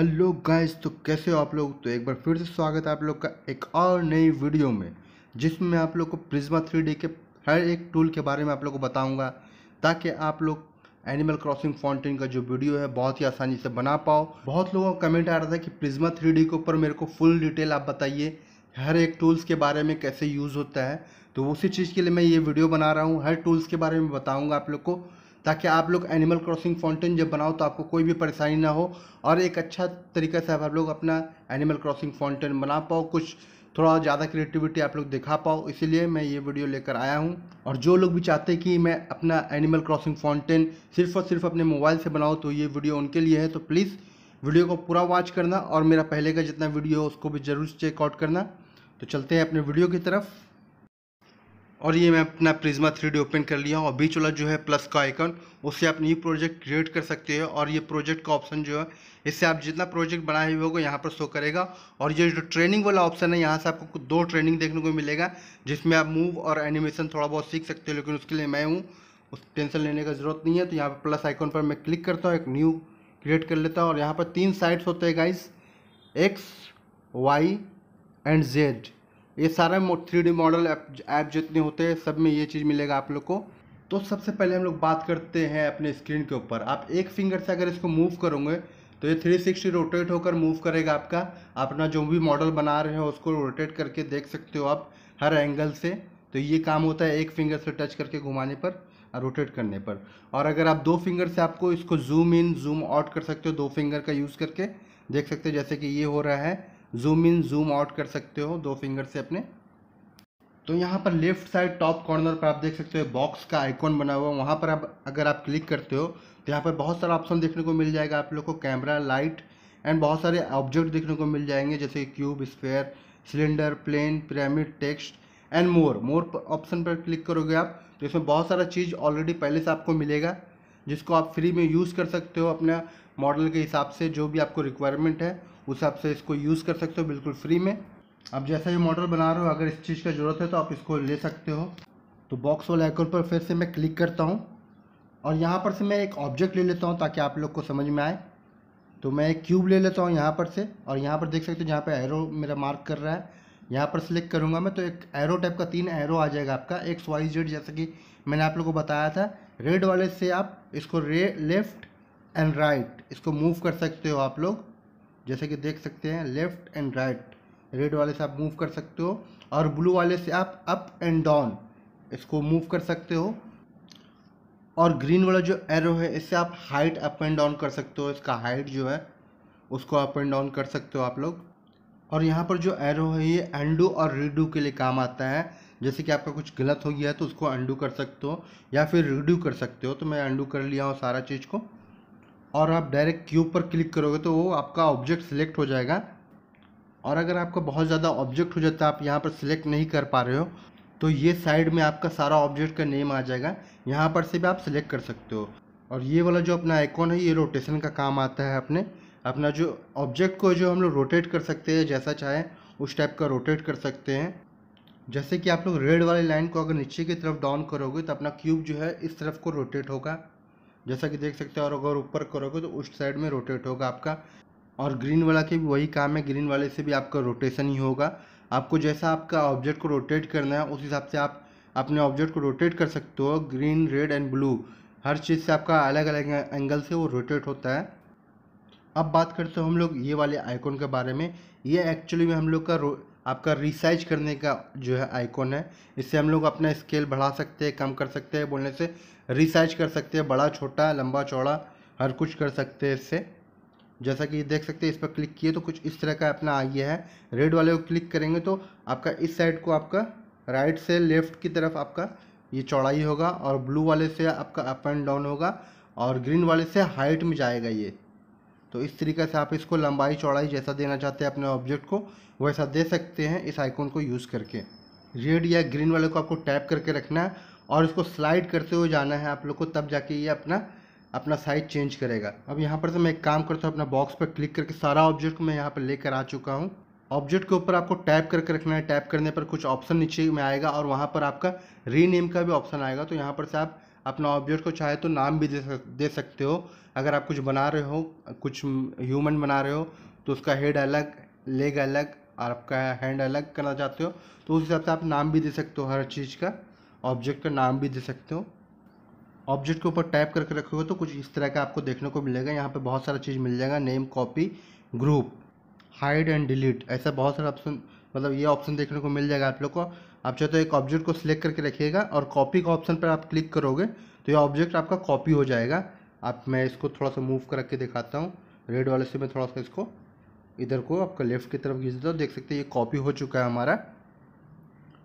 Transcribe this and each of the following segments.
hello guys तो कैसे हो आप लोग तो एक बार फिर से स्वागत है आप लोग का एक और नई वीडियो में जिसमें आप लोग को प्रिज्मा थ्री के हर एक टूल के बारे में आप लोग को बताऊंगा ताकि आप लोग एनिमल क्रॉसिंग फाउंटेन का जो वीडियो है बहुत ही आसानी से बना पाओ बहुत लोगों का कमेंट आ रहा था कि प्रिज्मा थ्री के ऊपर मेरे को फुल डिटेल आप बताइए हर एक टूल्स के बारे में कैसे यूज़ होता है तो उसी चीज़ के लिए मैं ये वीडियो बना रहा हूँ हर टूल्स के बारे में बताऊँगा आप लोग को ताकि आप लोग एनिमल क्रॉसिंग फाउंटेन जब बनाओ तो आपको कोई भी परेशानी ना हो और एक अच्छा तरीके से आप लोग अपना एनिमल क्रॉसिंग फाउंटेन बना पाओ कुछ थोड़ा ज़्यादा क्रिएटिविटी आप लोग दिखा पाओ इसीलिए मैं ये वीडियो लेकर आया हूँ और जो लोग भी चाहते हैं कि मैं अपना एनिमल क्रॉसिंग फाउंटेन सिर्फ और सिर्फ अपने मोबाइल से बनाऊँ तो ये वीडियो उनके लिए है तो प्लीज़ वीडियो को पूरा वॉच करना और मेरा पहले का जितना वीडियो है उसको भी ज़रूर चेकआउट करना तो चलते हैं अपने वीडियो की तरफ और ये मैं अपना प्रिज्मा थ्री ओपन कर लिया और बीच वाला जो है प्लस का आइकन उससे आप न्यू प्रोजेक्ट क्रिएट कर सकते हो और ये प्रोजेक्ट का ऑप्शन जो है इससे आप जितना प्रोजेक्ट बनाए हुए होगा यहाँ पर शो करेगा और ये जो ट्रेनिंग वाला ऑप्शन है यहाँ से आपको दो ट्रेनिंग देखने को मिलेगा जिसमें आप मूव और एनिमेशन थोड़ा बहुत सीख सकते हो लेकिन उसके लिए मैं हूँ उस टेंशन लेने का ज़रूरत नहीं है तो यहाँ पर प्लस आइकॉन पर मैं क्लिक करता हूँ एक न्यू क्रिएट कर लेता हूँ और यहाँ पर तीन साइड्स होते हैं guys X Y and Z ये सारा थ्री डी मॉडल ऐप जितने होते हैं सब में ये चीज़ मिलेगा आप लोग को तो सबसे पहले हम लोग बात करते हैं अपने स्क्रीन के ऊपर आप एक फिंगर से अगर इसको मूव करोगे तो ये 360 रोटेट होकर मूव करेगा आपका अपना जो भी मॉडल बना रहे हो उसको रोटेट करके देख सकते हो आप हर एंगल से तो ये काम होता है एक फिंगर से टच करके घुमाने पर और रोटेट करने पर और अगर आप दो फिंगर से आपको इसको जूम इन जूम आउट कर सकते हो दो फिंगर का यूज़ करके देख सकते हो जैसे कि ये हो रहा है जूम इन जूम आउट कर सकते हो दो फिंगर से अपने तो यहाँ पर लेफ्ट साइड टॉप कॉर्नर पर आप देख सकते हो बॉक्स का आइकॉन बना हुआ है वहाँ पर आप अगर आप क्लिक करते हो तो यहाँ पर बहुत सारा ऑप्शन देखने को मिल जाएगा आप लोग को कैमरा लाइट एंड बहुत सारे ऑब्जेक्ट देखने को मिल जाएंगे जैसे cube square cylinder plane pyramid text and more more option पर क्लिक करोगे आप तो इसमें बहुत सारा चीज़ ऑलरेडी पहले से आपको मिलेगा जिसको आप फ्री में यूज़ कर सकते हो अपना मॉडल के हिसाब से जो भी आपको रिक्वायरमेंट है उस हिसाब से इसको यूज़ कर सकते हो बिल्कुल फ्री में आप जैसा ये मॉडल बना रहे हो अगर इस चीज़ का ज़रूरत है तो आप इसको ले सकते हो तो बॉक्स वाले आइकन पर फिर से मैं क्लिक करता हूँ और यहाँ पर से मैं एक ऑब्जेक्ट ले लेता हूँ ताकि आप लोग को समझ में आए तो मैं एक क्यूब ले लेता हूँ यहाँ पर से और यहाँ पर देख सकते हो जहाँ पर एरो मेरा मार्क कर रहा है यहाँ पर सेलेक्ट करूँगा मैं तो एक एरो टाइप का तीन एरो आ जाएगा आपका एक्स वाई जेड जैसा कि मैंने आप लोग को बताया था रेड वाले से आप इसको रे लेफ्ट एंड राइट इसको मूव कर सकते हो आप लोग जैसे कि देख सकते हैं लेफ़्ट एंड राइट रेड वाले से आप मूव कर सकते हो और ब्लू वाले से आप अप एंड डाउन इसको मूव कर सकते हो और ग्रीन वाला जो एरो है इससे आप हाइट अप एंड डाउन कर सकते हो इसका हाइट जो है उसको अप एंड डाउन कर सकते हो आप लोग और यहाँ पर जो एरो है ये अंडू और रीडू के लिए काम आता है जैसे कि आपका कुछ गलत हो गया है तो उसको अंडू कर सकते हो या फिर रीडू कर सकते हो तो मैं अंडू कर लिया हूँ सारा चीज़ को और आप डायरेक्ट क्यू पर क्लिक करोगे तो वो आपका ऑब्जेक्ट सिलेक्ट हो जाएगा और अगर आपका बहुत ज़्यादा ऑब्जेक्ट हो जाता है आप यहाँ पर सिलेक्ट नहीं कर पा रहे हो तो ये साइड में आपका सारा ऑब्जेक्ट का नेम आ जाएगा यहाँ पर से भी आप सिलेक्ट कर सकते हो और ये वाला जो अपना आइकॉन है ये रोटेशन का काम आता है अपने अपना जो ऑब्जेक्ट को जो हम लोग रोटेट कर सकते हैं जैसा चाहें उस टाइप का रोटेट कर सकते हैं जैसे कि आप लोग रेड वाली लाइन को अगर नीचे की तरफ डाउन करोगे तो अपना क्यूब जो है इस तरफ को रोटेट होगा जैसा कि देख सकते हो और अगर ऊपर करोगे तो उस साइड में रोटेट होगा आपका और ग्रीन वाला के भी वही काम है ग्रीन वाले से भी आपका रोटेशन ही होगा आपको जैसा आपका ऑब्जेक्ट को रोटेट करना है उस हिसाब से आप अपने ऑब्जेक्ट को रोटेट कर सकते हो ग्रीन रेड एंड ब्लू हर चीज़ से आपका अलग अलग एंगल से वो रोटेट होता है अब बात करते हैं हम लोग ये वाले आइकॉन के बारे में ये एक्चुअली में हम लोग का आपका रिसाइज करने का जो है आइकॉन है इससे हम लोग अपना स्केल बढ़ा सकते हैं कम कर सकते हैं बोलने से रिसाइज कर सकते हैं बड़ा छोटा लंबा चौड़ा हर कुछ कर सकते हैं इससे जैसा कि देख सकते हैं इस पर क्लिक किए तो कुछ इस तरह का अपना आ गया है रेड वाले को क्लिक करेंगे तो आपका इस साइड को आपका राइट से लेफ़्ट की तरफ आपका ये चौड़ाई होगा और ब्लू वाले से आपका अप एंड डाउन होगा और ग्रीन वाले से हाइट में जाएगा ये तो इस तरीके से आप इसको लंबाई चौड़ाई जैसा देना चाहते हैं अपने ऑब्जेक्ट को वैसा दे सकते हैं इस आइकॉन को यूज़ करके रेड या ग्रीन वाले को आपको टैप करके रखना है और इसको स्लाइड करते हुए जाना है आप लोग को तब जाके ये अपना अपना साइज चेंज करेगा अब यहाँ पर से मैं एक काम करता हूँ अपना बॉक्स पर क्लिक करके सारा ऑब्जेक्ट को मैं यहाँ पर लेकर आ चुका हूँ ऑब्जेक्ट के ऊपर आपको टैप करके रखना है टैप करने पर कुछ ऑप्शन नीचे में आएगा और वहाँ पर आपका रीनेम का भी ऑप्शन आएगा तो यहाँ पर से आप अपना ऑब्जेक्ट को चाहे तो नाम भी दे सक दे सकते हो अगर आप कुछ बना रहे हो कुछ ह्यूमन बना रहे हो तो उसका हेड अलग लेग अलग और आपका हैंड अलग करना चाहते हो तो उस हिसाब से आप नाम भी दे सकते हो हर चीज़ का ऑब्जेक्ट का नाम भी दे सकते हो ऑब्जेक्ट के ऊपर टाइप करके रखोगे तो कुछ इस तरह का आपको देखने को मिलेगा यहाँ पर बहुत सारा चीज़ मिल जाएगा name copy group hide and delete ऐसा बहुत सारा ऑप्शन मतलब ये ऑप्शन देखने को मिल जाएगा आप लोग को आप चाहे तो एक ऑब्जेक्ट को सिलेक्ट करके रखिएगा और कॉपी का ऑप्शन पर आप क्लिक करोगे तो ये ऑब्जेक्ट आपका कॉपी हो जाएगा आप मैं इसको थोड़ा सा मूव करके दिखाता हूँ रेड वाले से मैं थोड़ा सा इसको इधर को आपका लेफ्ट की तरफ खींच हूँ देख सकते हैं ये कॉपी हो चुका है हमारा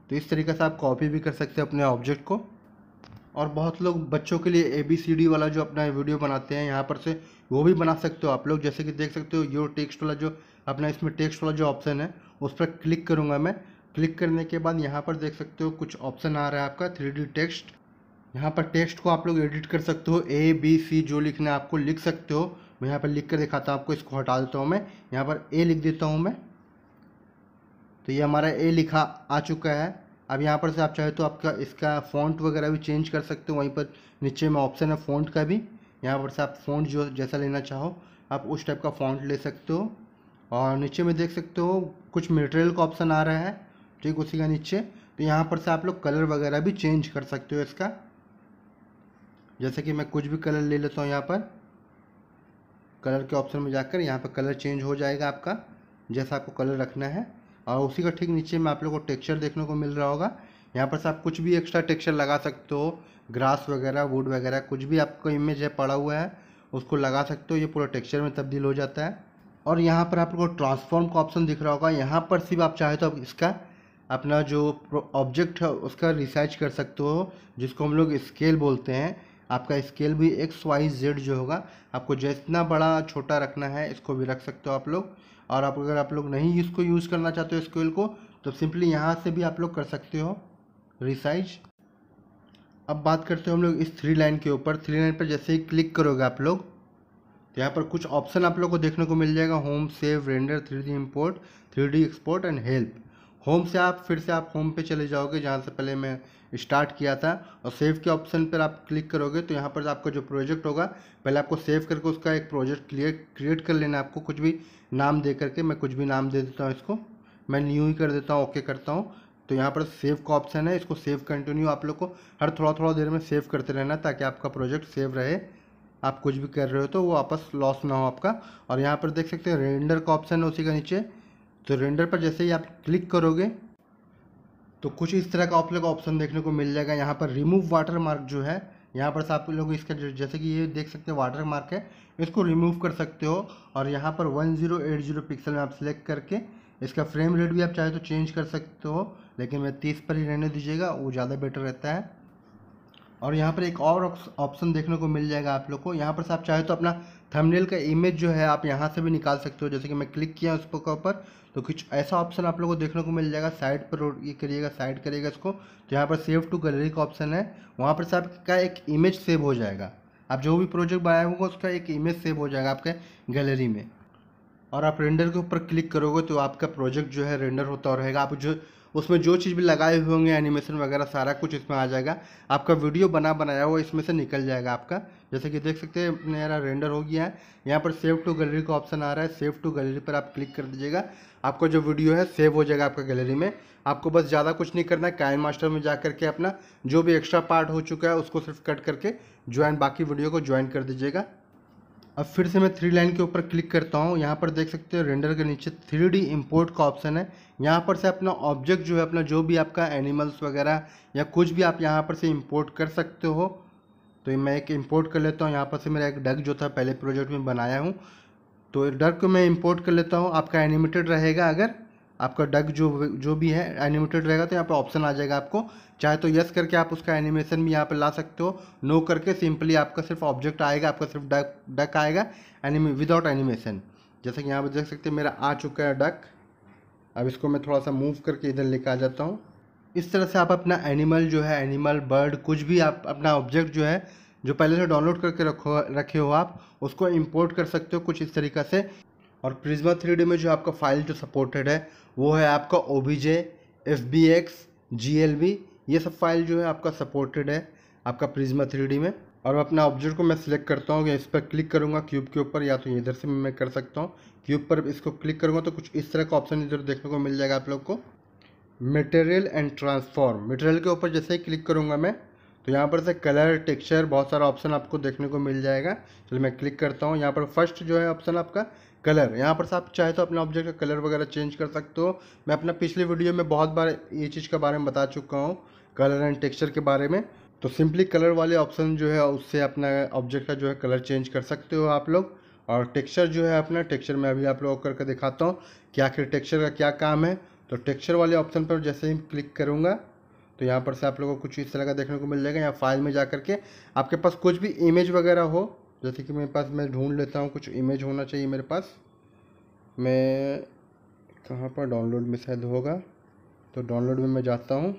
तो इस तरीके से आप कॉपी भी कर सकते हैं अपने ऑब्जेक्ट को और बहुत लोग बच्चों के लिए ए बी सी डी वाला जो अपना वीडियो बनाते हैं यहाँ पर से वो भी बना सकते हो आप लोग जैसे कि देख सकते हो यो टेक्स्ट वाला जो अपना इसमें टेक्स्ट वाला जो ऑप्शन है उस पर क्लिक करूँगा मैं क्लिक करने के बाद यहाँ पर देख सकते हो कुछ ऑप्शन आ रहा है आपका थ्री डी टेक्स्ट यहाँ पर टेक्स्ट को आप लोग एडिट कर सकते हो ए बी सी जो लिखना है आपको लिख सकते हो मैं यहाँ पर लिख कर दिखाता हूँ आपको इसको हटा देता हूँ मैं यहाँ पर ए लिख देता हूँ मैं तो ये हमारा ए लिखा आ चुका है अब यहाँ पर से आप चाहे तो आपका इसका फ़ॉन्ट वगैरह भी चेंज कर सकते हो वहीं पर नीचे में ऑप्शन है फ़ॉन्ट का भी यहाँ पर से आप फ़ॉन्ट जो जैसा लेना चाहो आप उस टाइप का फ़ॉन्ट ले सकते हो और नीचे में देख सकते हो कुछ मटेरियल का ऑप्शन आ रहा है ठीक उसी का नीचे तो यहाँ पर से आप लोग कलर वगैरह भी चेंज कर सकते हो इसका जैसे कि मैं कुछ भी कलर ले लेता हूँ यहाँ पर कलर के ऑप्शन में जाकर यहाँ पर कलर चेंज हो जाएगा आपका जैसा आपको कलर रखना है और उसी का ठीक नीचे में आप लोग को टेक्स्चर देखने को मिल रहा होगा यहाँ पर से आप कुछ भी एक्स्ट्रा टेक्स्चर लगा सकते हो ग्रास वगैरह वुड वगैरह कुछ भी आपका इमेज है पड़ा हुआ है उसको लगा सकते हो ये पूरा टेक्स्चर में तब्दील हो जाता है और यहाँ पर आप लोग को ट्रांसफॉर्म का ऑप्शन दिख रहा होगा यहाँ पर सिर्फ आप चाहे तो आप इसका अपना जो ऑब्जेक्ट है उसका रिसर्च कर सकते हो जिसको हम लोग स्केल बोलते हैं आपका स्केल भी एक्स वाई जेड जो होगा आपको जितना बड़ा छोटा रखना है इसको भी रख सकते हो आप लोग और आप अगर आप लोग नहीं इसको यूज़ करना चाहते हो स्केल को तो सिंपली यहाँ से भी आप लोग कर सकते हो रिसाइज अब बात करते हो हम लोग इस थ्री लाइन के ऊपर थ्री लाइन पर जैसे ही क्लिक करोगे आप लोग तो यहाँ पर कुछ ऑप्शन आप लोग को देखने को मिल जाएगा home save render three D import three D export and help home से आप फिर से आप होम पे चले जाओगे जहाँ से पहले मैं स्टार्ट किया था और सेव के ऑप्शन पर आप क्लिक करोगे तो यहाँ पर आपका जो प्रोजेक्ट होगा पहले आपको सेव करके उसका एक प्रोजेक्ट क्लियर क्रिएट कर लेना आपको कुछ भी नाम दे करके मैं कुछ भी नाम दे देता हूँ इसको मैं न्यू ही कर देता हूँ ओके करता हूँ तो यहाँ पर सेव का ऑप्शन है इसको सेव कंटिन्यू आप लोग को हर थोड़ा थोड़ा देर में सेव करते रहना ताकि आपका प्रोजेक्ट सेव रहे आप कुछ भी कर रहे हो तो वो वापस लॉस ना हो आपका और यहाँ पर देख सकते हैं रेंडर का ऑप्शन है उसी के नीचे तो रेंडर पर जैसे ही आप क्लिक करोगे तो कुछ इस तरह का आप लोग ऑप्शन देखने को मिल जाएगा यहाँ पर रिमूव वाटर मार्क जो है यहाँ पर आप लोग इसका जैसे कि ये देख सकते हैं वाटर मार्क है इसको रिमूव कर सकते हो और यहाँ पर 1080 पिक्सल में आप सिलेक्ट करके इसका फ्रेम रेट भी आप चाहे तो चेंज कर सकते हो लेकिन मैं तीस पर ही रहने दीजिएगा वो ज़्यादा बेटर रहता है और यहाँ पर एक और ऑप्शन देखने को मिल जाएगा आप लोग को यहाँ पर आप चाहे तो अपना थंबनेल का इमेज जो है आप यहाँ से भी निकाल सकते हो जैसे कि मैं क्लिक किया उस के ऊपर तो कुछ ऐसा ऑप्शन आप लोगों को देखने को मिल जाएगा साइड पर ये करिएगा साइड करिएगा इसको तो यहाँ पर सेव टू गैलरी का ऑप्शन है वहाँ पर से आपका एक इमेज सेव हो जाएगा आप जो भी प्रोजेक्ट बनाया होगा उसका एक इमेज सेव हो जाएगा आपके गैलरी में और आप रेंडर के ऊपर क्लिक करोगे तो आपका प्रोजेक्ट जो है रेंडर होता रहेगा आप जो उसमें जो चीज़ भी लगाए हुए होंगे एनिमेशन वगैरह सारा कुछ इसमें आ जाएगा आपका वीडियो बना बनाया हुआ इसमें से निकल जाएगा आपका जैसे कि देख सकते हैं मेरा रेंडर हो गया है यहाँ पर सेव टू गैलरी का ऑप्शन आ रहा है सेव टू गैलरी पर आप क्लिक कर दीजिएगा आपका जो वीडियो है सेव हो जाएगा आपका गैलरी में आपको बस ज़्यादा कुछ नहीं करना है काइन मास्टर में जा करके अपना जो भी एक्स्ट्रा पार्ट हो चुका है उसको सिर्फ कट करके ज्वाइन बाकी वीडियो को ज्वाइन कर दीजिएगा अब फिर से मैं थ्री लाइन के ऊपर क्लिक करता हूँ यहाँ पर देख सकते हो रेंडर के नीचे थ्री डी इम्पोर्ट का ऑप्शन है यहाँ पर से अपना ऑब्जेक्ट जो है अपना जो भी आपका एनिमल्स वगैरह या कुछ भी आप यहाँ पर से इम्पोर्ट कर सकते हो तो मैं एक इम्पोर्ट कर लेता हूँ यहाँ पर से मेरा एक डग जो था पहले प्रोजेक्ट में बनाया हूँ तो डग को मैं इम्पोर्ट कर लेता हूँ आपका एनिमेटेड रहेगा अगर आपका डग जो जो भी है एनिमेटेड रहेगा तो यहाँ पर ऑप्शन आ जाएगा आपको चाहे तो यस करके आप उसका एनिमेशन भी यहाँ पर ला सकते हो नो करके सिंपली आपका सिर्फ ऑब्जेक्ट आएगा आपका सिर्फ डक डक आएगा एनिमे विदाउट एनिमेशन जैसे कि यहाँ पर देख सकते हैं मेरा आ चुका है डक अब इसको मैं थोड़ा सा मूव करके इधर लेकर आ जाता हूँ इस तरह से आप अपना एनिमल जो है एनिमल बर्ड कुछ भी आप अपना ऑब्जेक्ट जो है जो पहले से डाउनलोड करके रखो रखे हो आप उसको इंपोर्ट कर सकते हो कुछ इस तरीका से और प्रिज्मा थ्री में जो आपका फाइल जो सपोर्टेड है वो है आपका O B J F B X G L B ये सब फाइल जो है आपका सपोर्टेड है आपका प्रिज्मा थ्री में और अपना ऑब्जेक्ट को मैं सिलेक्ट करता हूँ या इस पर क्लिक करूँगा क्यूब के ऊपर या तो इधर से मैं कर सकता हूँ क्यूब पर इसको क्लिक करूँगा तो कुछ इस तरह का ऑप्शन इधर देखने को मिल जाएगा आप लोग को मटेरियल एंड ट्रांसफॉर्म मटेरियल के ऊपर जैसे ही क्लिक करूँगा मैं तो यहाँ पर से कलर टेक्सचर बहुत सारा ऑप्शन आपको देखने को मिल जाएगा चलिए मैं क्लिक करता हूँ यहाँ पर फर्स्ट जो है ऑप्शन आपका कलर यहाँ पर आप चाहे तो अपना ऑब्जेक्ट का कलर वगैरह चेंज कर सकते हो मैं अपना पिछले वीडियो में बहुत बार ये चीज़ के बारे में बता चुका हूँ कलर एंड टेक्सचर के बारे में तो सिंपली कलर वाले ऑप्शन जो है उससे अपना ऑब्जेक्ट का जो है कलर चेंज कर सकते हो आप लोग और टेक्सचर जो है अपना टेक्सचर में अभी आप लोगों को करके दिखाता हूँ कि आखिर टेक्सचर का क्या काम है तो टेक्सचर वाले ऑप्शन पर जैसे ही क्लिक करूँगा तो यहाँ पर से आप लोगों को कुछ इस तरह का देखने को मिल जाएगा या फाइल में जा करके आपके पास कुछ भी इमेज वगैरह हो जैसे कि मेरे पास मैं ढूंढ लेता हूँ कुछ इमेज होना चाहिए मेरे पास मैं कहाँ पर डाउनलोड में शायद होगा तो डाउनलोड में मैं जाता हूँ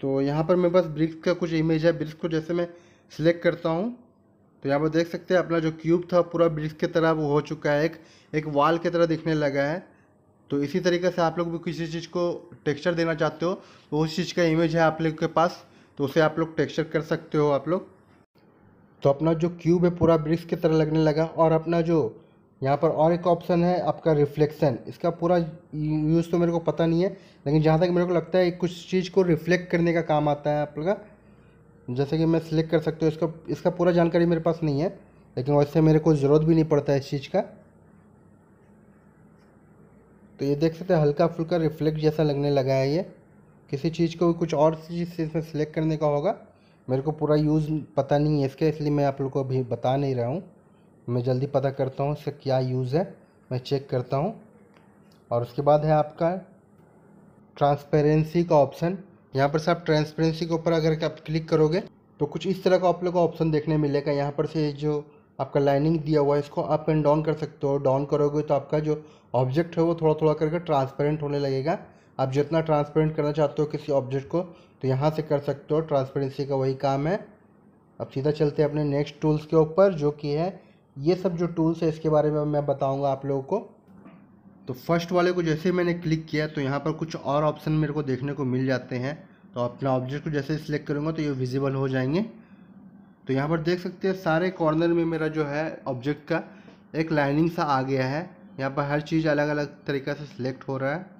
तो यहाँ पर मेरे पास ब्रिक्स का कुछ इमेज है ब्रिक्स को जैसे मैं सिलेक्ट करता हूँ तो यहाँ पर देख सकते हैं अपना जो क्यूब था पूरा ब्रिक्स की तरह वो हो चुका है एक एक वाल की तरह दिखने लगा है तो इसी तरीके से आप लोग भी किसी चीज़ को टेक्सचर देना चाहते हो तो उस चीज़ का इमेज है आप लोग के पास तो उसे आप लोग टेक्सचर कर सकते हो आप लोग तो अपना जो क्यूब है पूरा ब्रिक्स की तरह लगने लगा और अपना जो यहाँ पर और एक ऑप्शन है आपका रिफ्लेक्शन इसका पूरा यूज़ तो मेरे को पता नहीं है लेकिन जहाँ तक मेरे को लगता है कुछ चीज़ को रिफ्लेक्ट करने का काम आता है आप लोग जैसे कि मैं सिलेक्ट कर सकता हूँ इसका इसका पूरा जानकारी मेरे पास नहीं है लेकिन वैसे मेरे को ज़रूरत भी नहीं पड़ता है इस चीज़ का तो ये देख सकते हैं हल्का फुल्का रिफ्लेक्ट जैसा लगने लगा है ये किसी चीज़ को कुछ और चीज़ से इसमें सिलेक्ट करने का होगा मेरे को पूरा यूज़ पता नहीं है इसके इसलिए मैं आप लोग को अभी बता नहीं रहा हूँ मैं जल्दी पता करता हूँ इसका क्या यूज़ है मैं चेक करता हूँ और उसके बाद है आपका ट्रांसपेरेंसी का ऑप्शन यहाँ पर से आप ट्रांसपेरेंसी के ऊपर अगर आप क्लिक करोगे तो कुछ इस तरह का आप लोग को ऑप्शन देखने मिलेगा यहाँ पर से जो आपका लाइनिंग दिया हुआ है इसको अप एंड डाउन कर सकते हो डाउन करोगे तो आपका जो ऑब्जेक्ट है वो थोड़ा थोड़ा करके ट्रांसपेरेंट होने लगेगा आप जितना ट्रांसपेरेंट करना चाहते हो किसी ऑब्जेक्ट को तो यहाँ से कर सकते हो ट्रांसपेरेंसी का वही काम है अब सीधा चलते हैं अपने नेक्स्ट टूल्स के ऊपर जो कि है ये सब जो टूल्स है इसके बारे में मैं बताऊँगा आप लोगों को तो फर्स्ट वाले को जैसे ही मैंने क्लिक किया तो यहाँ पर कुछ और ऑप्शन मेरे को देखने को मिल जाते हैं तो अपना ऑब्जेक्ट को जैसे सिलेक्ट करूँगा तो ये विजिबल हो जाएंगे तो यहाँ पर देख सकते हैं सारे कॉर्नर में मेरा जो है ऑब्जेक्ट का एक लाइनिंग सा आ गया है यहाँ पर हर चीज़ अलग अलग तरीक़े से सिलेक्ट हो रहा है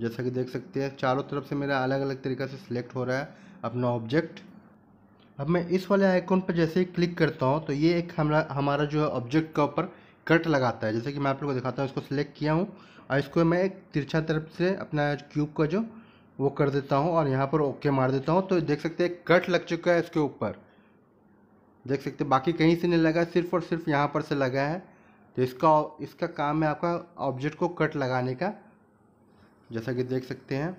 जैसा कि देख सकते हैं चारों तरफ से मेरा अलग अलग तरीके से सिलेक्ट हो रहा है अपना ऑब्जेक्ट अब मैं इस वाले आइकॉन पर जैसे ही क्लिक करता हूँ तो ये एक हमारा हमारा जो है ऑब्जेक्ट के ऊपर कट लगाता है जैसे कि मैं आप लोग को दिखाता हूँ इसको सिलेक्ट किया हूँ और इसको मैं एक तिरछा तरफ से अपना क्यूब का जो वो कर देता हूँ और यहाँ पर ओके मार देता हूँ तो देख सकते हैं कट लग चुका है इसके ऊपर देख सकते हैं बाकी कहीं से नहीं लगा सिर्फ और सिर्फ यहाँ पर से लगा है तो इसका इसका काम है आपका ऑब्जेक्ट को कट लगाने का जैसा कि देख सकते हैं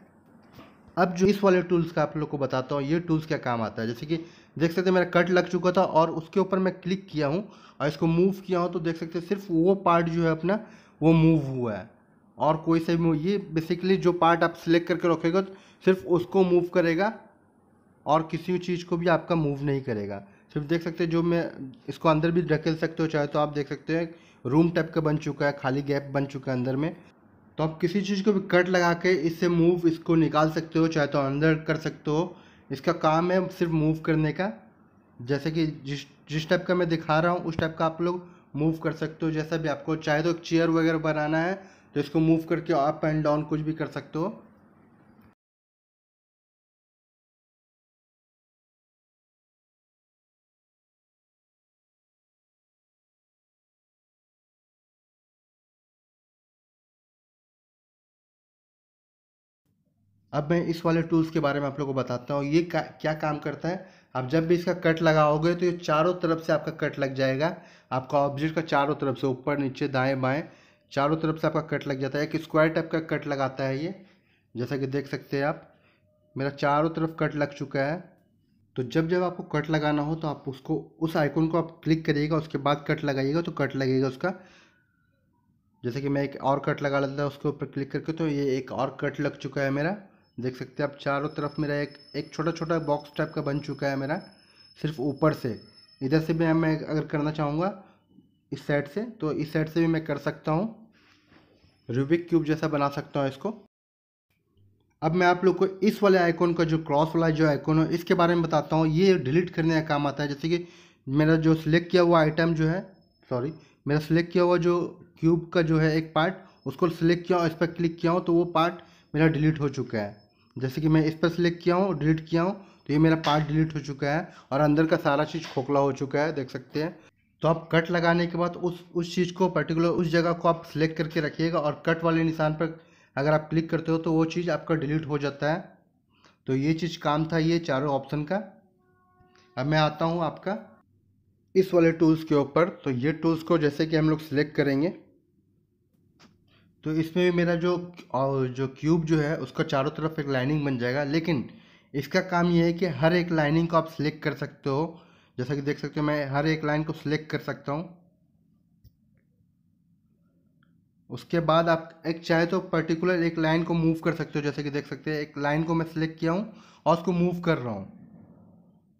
अब जो इस वाले टूल्स का आप लोग को बताता हूँ ये टूल्स क्या काम आता है जैसे कि देख सकते हैं मेरा कट लग चुका था और उसके ऊपर मैं क्लिक किया हूँ और इसको मूव किया हूँ तो देख सकते हैं सिर्फ वो पार्ट जो है अपना वो मूव हुआ है और कोई सा भी ये बेसिकली जो पार्ट आप सिलेक्ट करके रखेगा तो सिर्फ उसको मूव करेगा और किसी भी चीज़ को भी आपका मूव नहीं करेगा सिर्फ देख सकते हैं जो मैं इसको अंदर भी ढकेल सकते हो चाहे तो आप देख सकते हैं रूम टाइप का बन चुका है खाली गैप बन चुका है अंदर में तो आप किसी चीज़ को भी कट लगा के इससे मूव इसको निकाल सकते हो चाहे तो अंदर कर सकते हो इसका काम है सिर्फ मूव करने का जैसे कि जिस जिस टाइप का मैं दिखा रहा हूँ उस टाइप का आप लोग मूव कर सकते हो जैसा भी आपको चाहे तो चेयर वगैरह बनाना है तो इसको मूव करके अप एंड डाउन कुछ भी कर सकते हो अब मैं इस वाले टूल्स के बारे में आप लोग को बताता हूँ ये का, क्या काम करता है आप जब भी इसका कट लगाओगे तो ये चारों तरफ से आपका कट लग जाएगा आपका ऑब्जेक्ट का चारों तरफ से ऊपर नीचे दाएं बाएं चारों तरफ से आपका कट लग जाता है एक स्क्वायर टाइप का कट लगाता है ये जैसा कि देख सकते हैं आप मेरा चारों तरफ कट लग चुका है तो जब जब आपको कट लगाना हो तो आप उसको उस आइकन को आप क्लिक करिएगा उसके बाद कट लगाइएगा तो कट लगेगा उसका जैसे कि मैं एक और कट लगा लेता हूँ उसके ऊपर क्लिक करके तो ये एक और कट लग चुका है मेरा देख सकते हैं आप चारों तरफ मेरा एक एक छोटा छोटा बॉक्स टाइप का बन चुका है मेरा सिर्फ ऊपर से इधर से भी मैं अगर करना चाहूँगा इस साइड से तो इस साइड से भी मैं कर सकता हूँ रूबिक क्यूब जैसा बना सकता हूँ इसको अब मैं आप लोग को इस वाले आइकॉन का जो क्रॉस वाला जो आइकॉन है इसके बारे में बताता हूँ ये डिलीट करने का काम आता है जैसे कि मेरा जो सिलेक्ट किया हुआ आइटम जो है सॉरी मेरा सिलेक्ट किया हुआ जो क्यूब का जो है एक पार्ट उसको सिलेक्ट किया और इस पर क्लिक किया हूँ तो वो पार्ट मेरा डिलीट हो चुका है जैसे कि मैं इस पर सिलेक्ट किया हूँ डिलीट किया हूँ तो ये मेरा पार्ट डिलीट हो चुका है और अंदर का सारा चीज़ खोखला हो चुका है देख सकते हैं तो आप कट लगाने के बाद उस उस चीज़ को पर्टिकुलर उस जगह को आप सिलेक्ट करके रखिएगा और कट वाले निशान पर अगर आप क्लिक करते हो तो वो चीज़ आपका डिलीट हो जाता है तो ये चीज़ काम था ये चारों ऑप्शन का अब मैं आता हूँ आपका इस वाले टूल्स के ऊपर तो ये टूल्स को जैसे कि हम लोग सिलेक्ट करेंगे तो इसमें भी मेरा जो जो क्यूब जो है उसका चारों तरफ एक लाइनिंग बन जाएगा लेकिन इसका काम यह है कि हर एक लाइनिंग को आप सिलेक्ट कर सकते हो जैसा कि देख सकते हो मैं हर एक लाइन को सिलेक्ट कर सकता हूँ उसके बाद आप एक चाहे तो पर्टिकुलर एक लाइन को मूव कर सकते हो जैसे कि देख सकते हैं एक लाइन को मैं सिलेक्ट किया हूँ और उसको मूव कर रहा हूँ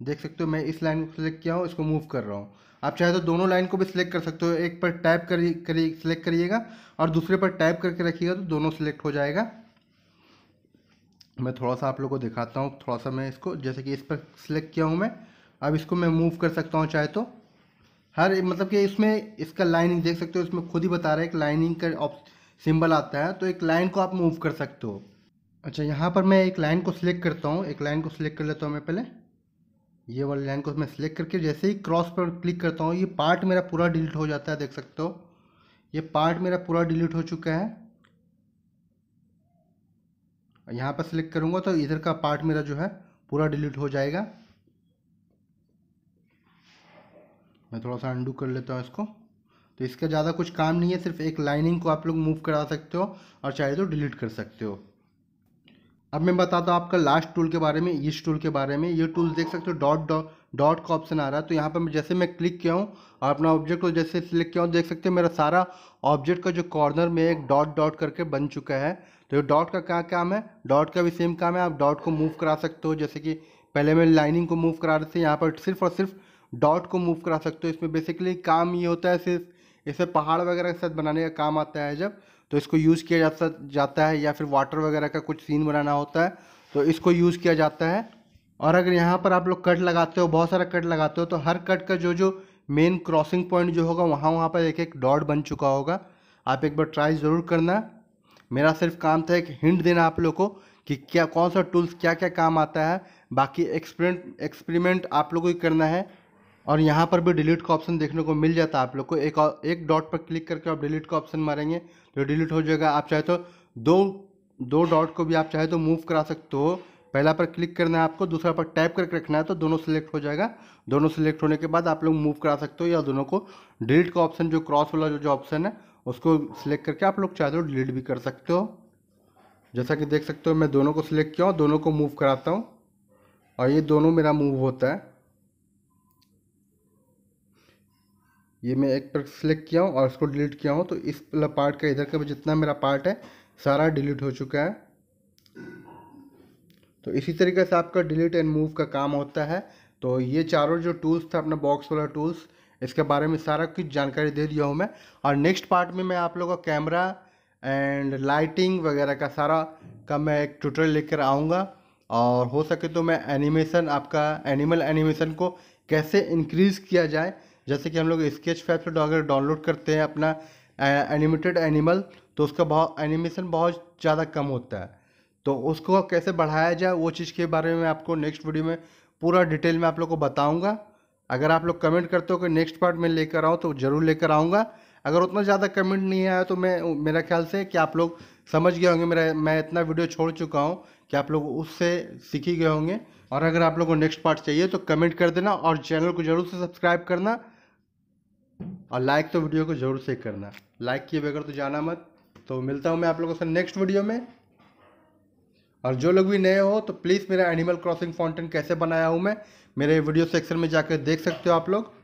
देख सकते हो मैं इस लाइन को सिलेक्ट किया हूँ इसको मूव कर रहा हूँ आप चाहे तो दोनों लाइन को भी सिलेक्ट कर सकते हो एक पर टाइप करिए करिए सिलेक्ट करिएगा और दूसरे पर टाइप करके रखिएगा तो दोनों सिलेक्ट हो जाएगा मैं थोड़ा सा आप लोग को दिखाता हूँ थोड़ा सा मैं इसको जैसे कि इस पर सिलेक्ट किया हूँ मैं अब इसको मैं मूव कर सकता हूँ चाहे तो हर मतलब कि इसमें इसका लाइनिंग देख सकते हो इसमें खुद ही बता रहा है एक लाइनिंग का ऑप सिंबल आता है तो एक लाइन को आप मूव कर सकते हो अच्छा यहाँ पर मैं एक लाइन को सिलेक्ट करता हूँ एक लाइन को सिलेक्ट कर लेता हूँ मैं पहले ये वाली लाइन को मैं सिलेक्ट करके जैसे ही क्रॉस पर क्लिक करता हूँ ये पार्ट मेरा पूरा डिलीट हो जाता है देख सकते हो ये पार्ट मेरा पूरा डिलीट हो चुका है यहाँ पर सिलेक्ट करूँगा तो इधर का पार्ट मेरा जो है पूरा डिलीट हो जाएगा मैं थोड़ा सा अंडू कर लेता हूँ इसको तो इसका ज़्यादा कुछ काम नहीं है सिर्फ एक लाइनिंग को आप लोग मूव करा सकते हो और चाहे तो डिलीट कर सकते हो अब मैं बताता हूँ आपका लास्ट टूल के बारे में इस टूल के बारे में ये टूल देख सकते हो डॉट डॉट डॉट का ऑप्शन आ रहा है तो यहाँ पर मैं जैसे मैं क्लिक किया हूँ और अपना ऑब्जेक्ट को जैसे सिलेक्ट किया हूँ देख सकते हो मेरा सारा ऑब्जेक्ट का जो कॉर्नर में एक डॉट डॉट करके बन चुका है तो ये डॉट का क्या काम है डॉट का भी सेम काम है आप डॉट को मूव करा सकते हो जैसे कि पहले मैं लाइनिंग को मूव करा रहे थे यहाँ पर सिर्फ और सिर्फ डॉट को मूव करा सकते हो इसमें बेसिकली काम ये होता है सिर्फ इसे पहाड़ वगैरह के साथ बनाने का काम आता है जब तो इसको यूज़ किया जाता जाता है या फिर वाटर वगैरह का कुछ सीन बनाना होता है तो इसको यूज़ किया जाता है और अगर यहाँ पर आप लोग कट लगाते हो बहुत सारा कट लगाते हो तो हर कट का जो जो मेन क्रॉसिंग पॉइंट जो होगा वहाँ वहाँ पर एक एक डॉट बन चुका होगा आप एक बार ट्राई ज़रूर करना मेरा सिर्फ काम था एक हिंट देना आप लोग को कि क्या कौन सा टूल्स क्या क्या काम आता है बाकी एक्सपेरिमेंट एक्सपेरिमेंट आप लोगों को करना है और यहाँ पर भी डिलीट का ऑप्शन देखने को मिल जाता है आप लोग को एक और एक डॉट पर क्लिक करके आप डिलीट का ऑप्शन मारेंगे तो डिलीट हो जाएगा आप चाहे तो दो दो डॉट को भी आप चाहे तो मूव करा सकते हो पहला पर क्लिक करना है आपको दूसरा पर टाइप करके रखना है तो दोनों सेलेक्ट हो जाएगा दोनों सिलेक्ट होने के बाद आप लोग मूव करा सकते हो या दोनों को डिलीट का ऑप्शन जो क्रॉस वाला जो जो ऑप्शन है उसको सिलेक्ट करके आप लोग चाहे तो डिलीट भी कर सकते हो जैसा कि देख सकते हो मैं दोनों को सिलेक्ट किया हूँ दोनों को मूव कराता हूँ और ये दोनों मेरा मूव होता है ये मैं एक पर सिलेक्ट किया हूँ और इसको डिलीट किया हूँ तो इस पार्ट का इधर का जितना मेरा पार्ट है सारा डिलीट हो चुका है तो इसी तरीके से आपका डिलीट एंड मूव का काम होता है तो ये चारों जो टूल्स था अपना बॉक्स वाला टूल्स इसके बारे में सारा कुछ जानकारी दे दिया हूँ मैं और नेक्स्ट पार्ट में मैं आप लोगों का कैमरा एंड लाइटिंग वगैरह का सारा का मैं एक ट्यूटोरियल लेकर आऊँगा और हो सके तो मैं एनिमेशन आपका एनिमल एनिमेशन को कैसे इंक्रीज़ किया जाए जैसे कि हम लोग स्केच फाइव से अगर डाउनलोड करते हैं अपना एनिमेटेड एनिमल तो उसका बहुत एनिमेशन बहुत ज़्यादा कम होता है तो उसको कैसे बढ़ाया जाए वो चीज़ के बारे में आपको नेक्स्ट वीडियो में पूरा डिटेल में आप लोग को बताऊँगा अगर आप लोग कमेंट करते हो कि नेक्स्ट पार्ट में लेकर आऊँ तो ज़रूर लेकर आऊँगा अगर उतना ज़्यादा कमेंट नहीं आया तो मैं मेरा ख्याल से कि आप लोग समझ गए होंगे मेरा मैं इतना वीडियो छोड़ चुका हूँ कि आप लोग उससे सीख ही गए होंगे और अगर आप लोग को नेक्स्ट पार्ट चाहिए तो कमेंट कर देना और चैनल को ज़रूर से सब्सक्राइब करना और लाइक तो वीडियो को जरूर से करना लाइक किए बगैर तो जाना मत तो मिलता हूँ मैं आप लोगों से नेक्स्ट वीडियो में और जो लोग भी नए हो तो प्लीज़ मेरा एनिमल क्रॉसिंग फाउंटेन कैसे बनाया हूँ मैं मेरे वीडियो सेक्शन में जाकर देख सकते हो आप लोग